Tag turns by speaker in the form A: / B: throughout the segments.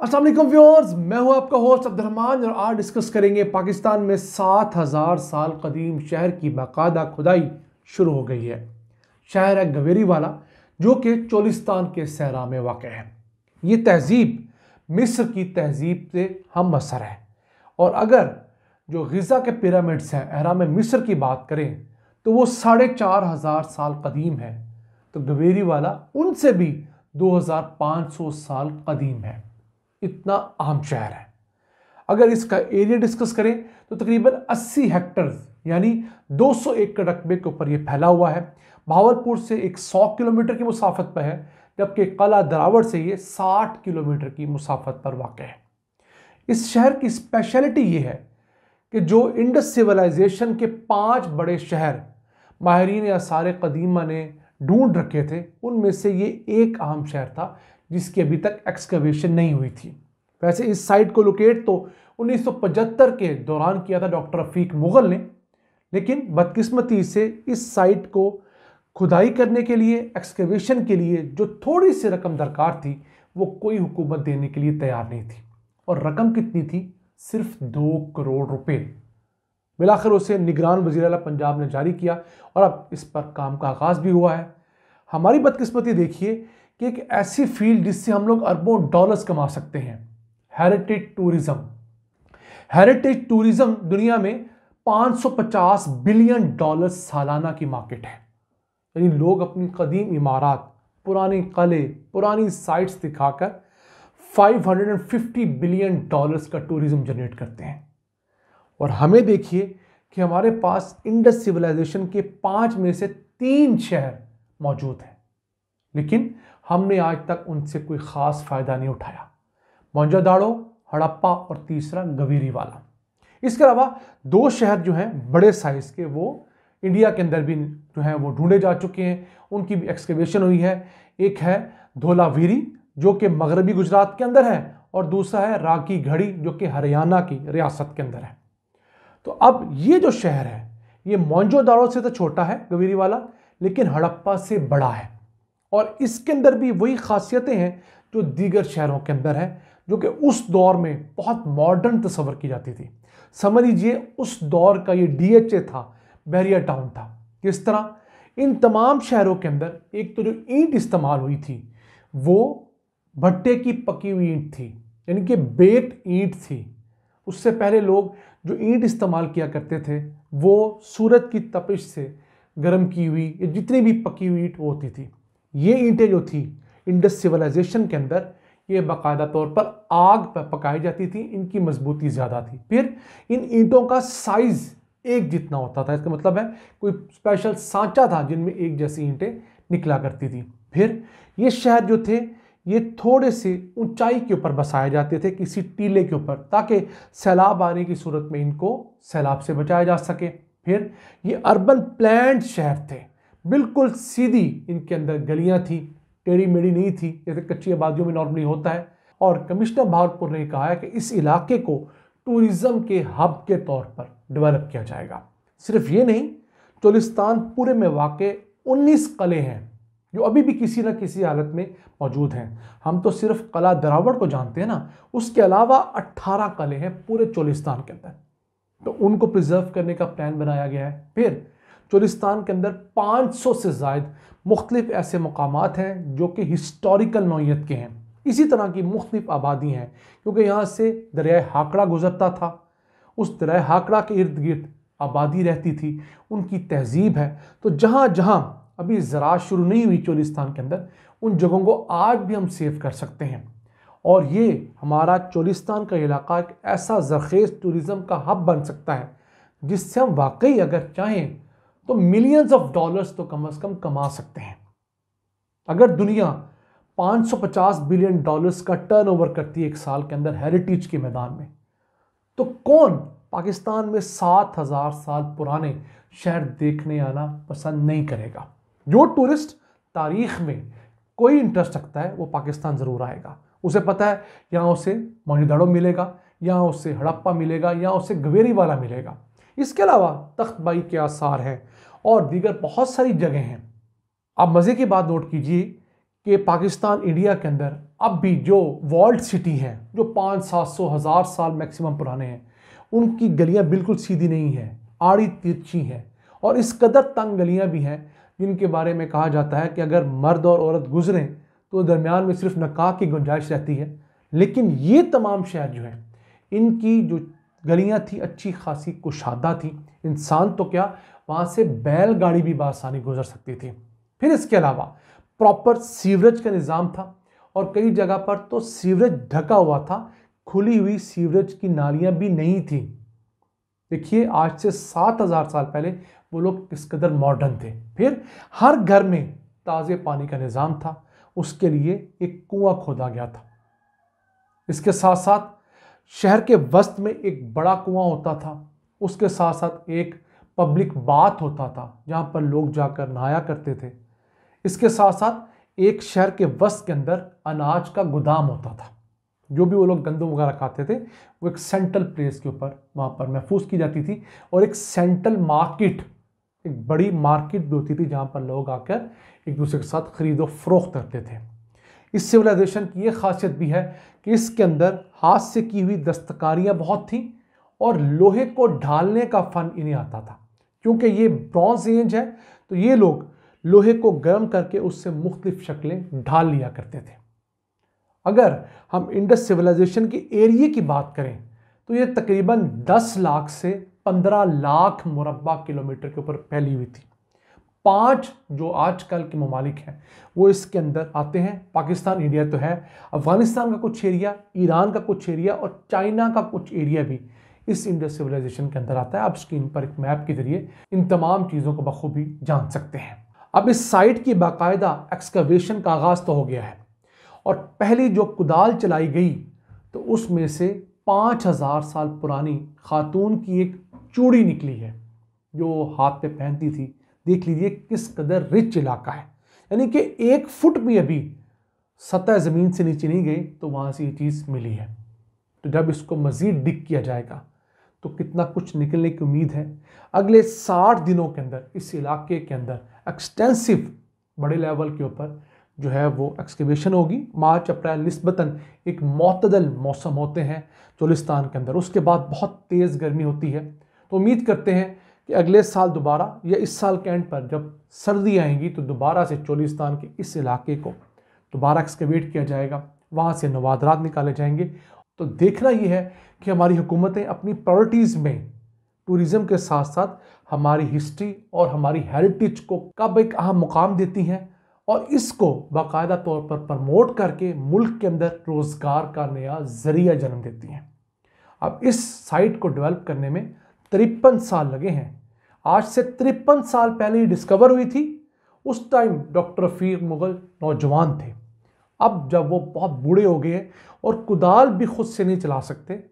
A: Aslam व्यवर्स viewers मैं हूं आपका होस्ट अब्दुलरहमान और आज डिस्कस करेंगे पाकिस्तान में सात हज़ार साल कदीम शहर की बाकायदा खुदाई शुरू हो गई है शहर है गवेरी वाला जो कि चोलिस्तान के सहरा में वाक़ है ये तहजीब मिस्र की तहजीब से हम असर है और अगर जो गज़ा के पिरामिड्स हैं अहराम मिस्र की बात करें तो वो साढ़े चार हज़ार साल कदीम है तो गवेरी वाला उनसे भी सौ साल कदीम है इतना आम शहर है अगर इसका एरिया डिस्कस करें तो तकरीबन 80 हेक्टर यानी सौ एकड़ रकबे के ऊपर ये फैला हुआ है भावलपुर से एक 100 किलोमीटर की मुसाफत पर है जबकि कला दरावट से ये 60 किलोमीटर की मुसाफत पर वाक़ है इस शहर की स्पेशलिटी ये है कि जो इंडस सिविलाइजेशन के पांच बड़े शहर माहरीन या सारे कदीमा ने ढूंढ रखे थे उनमें से ये एक अहम शहर था जिसकी अभी तक एक्सकवेशन नहीं हुई थी वैसे इस साइट को लोकेट तो 1975 के दौरान किया था डॉक्टर रफीक मुगल ने लेकिन बदकिस्मती से इस साइट को खुदाई करने के लिए एक्सकवेशन के लिए जो थोड़ी सी रकम दरकार थी वो कोई हुकूमत देने के लिए तैयार नहीं थी और रकम कितनी थी सिर्फ दो करोड़ रुपए मिलाकर उसे निगरान वजी अला पंजाब ने जारी किया और अब इस पर काम का आगाज़ भी हुआ है हमारी बदकिस्मती देखिए कि एक ऐसी फील्ड जिससे हम लोग अरबों डॉलर्स कमा सकते हैं हेरिटेज टूरिज्म हेरिटेज टूरिज्म दुनिया में 550 बिलियन डॉलर सालाना की मार्केट है यानी लोग अपनी कदीम इमारत पुरानी कले पुरानी साइट्स दिखाकर 550 बिलियन डॉलर्स का टूरिज्म जनरेट करते हैं और हमें देखिए कि हमारे पास इंडस सिविलाइजेशन के पांच में से तीन शहर मौजूद हैं लेकिन हमने आज तक उनसे कोई खास फायदा नहीं उठाया मोहनजोदाड़ो हड़प्पा और तीसरा गवीरी वाला इसके अलावा दो शहर जो हैं बड़े साइज़ के वो इंडिया के अंदर भी जो हैं वो ढूंढे जा चुके हैं उनकी भी एक्सकेवेशन हुई है एक है धोलावीरी जो कि मगरबी गुजरात के अंदर है और दूसरा है राकी घड़ी जो कि हरियाणा की रियासत के अंदर है तो अब ये जो शहर है ये मोनजोदारो से तो छोटा है गवीरी वाला लेकिन हड़प्पा से बड़ा है और इसके अंदर भी वही खासियतें हैं जो दीगर शहरों के अंदर है जो कि उस दौर में बहुत मॉडर्न तस्वर की जाती थी समझ लीजिए उस दौर का ये डीएचए था बैरिया टाउन था किस तरह इन तमाम शहरों के अंदर एक तो जो ईंट इस्तेमाल हुई थी वो भट्टे की पकी हुई ईंट थी यानी कि बेट ईंट थी उससे पहले लोग जो ईंट इस्तेमाल किया करते थे वो सूरज की तपिश से गर्म की हुई या जितनी भी पकी हुई ईंट होती थी ये ईंटें जो थी इंडस सिविलाइजेशन के अंदर ये बाकायदा तौर पर आग पर पकाई जाती थी इनकी मजबूती ज़्यादा थी फिर इन ईंटों का साइज़ एक जितना होता था इसका मतलब है कोई स्पेशल सांचा था जिनमें एक जैसी ईंटें निकला करती थी फिर ये शहर जो थे ये थोड़े से ऊंचाई के ऊपर बसाए जाते थे किसी टीले के ऊपर ताकि सैलाब आने की सूरत में इनको सैलाब से बचाया जा सके फिर ये अर्बन प्लान शहर थे बिल्कुल सीधी इनके अंदर गलियां थी टेढ़ी मेढ़ी नहीं थी जैसे कच्ची आबादियों में नॉर्मली होता है और कमिश्नर भागलपुर ने कहा है कि इस इलाके को टूरिज़्म के हब के तौर पर डेवलप किया जाएगा सिर्फ ये नहीं चोलिस्तान पूरे में वाक़ उन्नीस कले हैं जो अभी भी किसी न किसी हालत में मौजूद हैं हम तो सिर्फ कला दरावट को जानते हैं ना उसके अलावा अट्ठारह कले हैं पूरे चोलिस्तान के अंदर तो उनको प्रिजर्व करने का प्लान बनाया गया है फिर चोलिस्तान के अंदर 500 से जायद मुख्तलिफ ऐसे मकाम हैं जो कि हिस्टोरिकल नौीयत के हैं इसी तरह की मुख्तलिफ आबादी हैं क्योंकि यहाँ से दरिया हाकड़ा गुजरता था उस दरिया हाकड़ा के इर्द गिर्द आबादी रहती थी उनकी तहजीब है तो जहाँ जहाँ अभी ज़रात शुरू नहीं हुई चोलिस्तान के अंदर उन जगहों को आज भी हम सेव कर सकते हैं और ये हमारा चोलिस्तान का इलाका एक ऐसा ज़रखेज़ टूरिज़म का हब बन सकता है जिससे हम वाकई अगर चाहें तो मिलियंस ऑफ डॉलर्स तो कम से कम कमा सकते हैं अगर दुनिया 550 बिलियन डॉलर्स का टर्नओवर करती है एक साल के अंदर हेरिटेज के मैदान में तो कौन पाकिस्तान में 7000 साल पुराने शहर देखने आना पसंद नहीं करेगा जो टूरिस्ट तारीख में कोई इंटरेस्ट रखता है वो पाकिस्तान ज़रूर आएगा उसे पता है यहाँ उसे मोहिदड़ो मिलेगा यहाँ उसे हड़प्पा मिलेगा यहाँ उसे गवेरी वाला मिलेगा इसके अलावा तख्तबाई के आसार हैं और दीगर बहुत सारी जगह हैं आप मज़े की बात नोट कीजिए कि पाकिस्तान इंडिया के अंदर अब भी जो वॉल्ड सिटी हैं जो पाँच सात सौ हज़ार साल मैक्सिमम पुराने हैं उनकी गलियां बिल्कुल सीधी नहीं हैं आड़ी तिरछी हैं और इस कदर तंग गलियां भी हैं जिनके बारे में कहा जाता है कि अगर मर्द और औरत गुजरें तो दरमियान में सिर्फ नकाह की गुंजाइश रहती है लेकिन ये तमाम शहर जो हैं इनकी जो गलियाँ थी अच्छी खासी कुशादा थी इंसान तो क्या वहाँ से बैलगाड़ी भी बसानी गुजर सकती थी फिर इसके अलावा प्रॉपर सीवरेज का निज़ाम था और कई जगह पर तो सीवरेज ढका हुआ था खुली हुई सीवरेज की नालियाँ भी नहीं थी देखिए आज से सात हज़ार साल पहले वो लोग किस कदर मॉडर्न थे फिर हर घर में ताज़े पानी का निज़ाम था उसके लिए एक कुआं खोदा गया था इसके साथ साथ शहर के वस्त में एक बड़ा कुआं होता था उसके साथ साथ एक पब्लिक बाथ होता था जहाँ पर लोग जाकर नहाया करते थे इसके साथ साथ एक शहर के वस्त के अंदर अनाज का गोदाम होता था जो भी वो लोग गंदम वगैरह खाते थे वो एक सेंट्रल प्लेस के ऊपर वहाँ पर महफूज की जाती थी और एक सेंट्रल मार्केट एक बड़ी मार्केट भी होती थी जहाँ पर लोग आकर एक दूसरे के साथ खरीदो फरोख्त करते थे इस सिविलाइजेशन की ये खासियत भी है कि इसके अंदर हाथ से की हुई दस्तकारियाँ बहुत थीं और लोहे को ढालने का फन इन्हें आता था क्योंकि ये ब्रॉन्ज एज है तो ये लोग लोहे को गर्म करके उससे मुख्तफ शक्लें ढाल लिया करते थे अगर हम इंडस सिविलाइजेशन के एरिए की बात करें तो ये तकरीबन 10 लाख से 15 लाख मुरबा किलोमीटर के ऊपर फैली हुई थी पांच जो आजकल के ममालिक हैं वो इसके अंदर आते हैं पाकिस्तान इंडिया तो है अफगानिस्तान का कुछ एरिया ईरान का कुछ एरिया और चाइना का कुछ एरिया भी इस इंडस सिविलाइजेशन के अंदर आता है आप स्क्रीन पर एक मैप के जरिए इन तमाम चीज़ों को बखूबी जान सकते हैं अब इस साइट की बाकायदा एक्सकवेशन का आगाज़ तो हो गया है और पहली जो कुदाल चलाई गई तो उसमें से पाँच हज़ार साल पुरानी खातून की एक चूड़ी निकली है जो हाथ पे पहनती थी देख लीजिए किस कदर रिच इलाका है यानी कि एक फुट भी अभी सतह ज़मीन से नीचे नहीं गई तो वहाँ से ये चीज़ मिली है तो जब इसको मज़ीद डिक किया जाएगा तो कितना कुछ निकलने की उम्मीद है अगले साठ दिनों के अंदर इस इलाके के अंदर एक्सटेंसिव बड़े लेवल के ऊपर जो है वो एक्सकेवेशन होगी मार्च अप्रैल नस्बता एक मतदल मौसम होते हैं चोलिस्तान के अंदर उसके बाद बहुत तेज़ गर्मी होती है तो उम्मीद करते हैं कि अगले साल दोबारा या इस साल के एंड पर जब सर्दी आएंगी तो दोबारा से चोलिस्तान के इस इलाके को दोबारा एक्सकवेट किया जाएगा वहाँ से नवादरात निकाले जाएंगे तो देखना ये है कि हमारी हुकूमतें अपनी प्रायोरिटीज़ में टूरिज़म के साथ साथ हमारी हिस्ट्री और हमारी हेरिटेज को कब एक अहम मुकाम देती हैं और इसको बाकायदा तौर पर प्रमोट करके मुल्क के अंदर रोज़गार का नया ज़रिया जन्म देती हैं अब इस साइट को डेवलप करने में तिरपन साल लगे हैं आज से तिरपन साल पहले ही डिस्कवर हुई थी उस टाइम डॉक्टर रफ़ीक मुग़ल नौजवान थे अब जब वो बहुत बूढ़े हो गए हैं और कुदाल भी खुद से नहीं चला सकते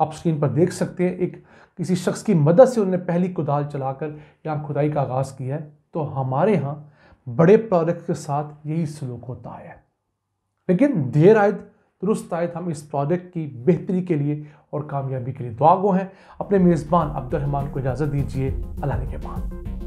A: आप स्क्रीन पर देख सकते हैं एक किसी शख्स की मदद से उन्होंने पहली कुदाल चलाकर यहाँ खुदाई का आगाज़ किया है तो हमारे यहाँ बड़े प्रोडक्ट के साथ यही सलूक होता है लेकिन देर आयद दुरुस्त आए तो हम इस प्रोजेक्ट की बेहतरी के लिए और कामयाबी के लिए दुआगो हैं अपने मेज़बान अब्दुलरहमान को इजाज़त दीजिए अल्लाह के बाद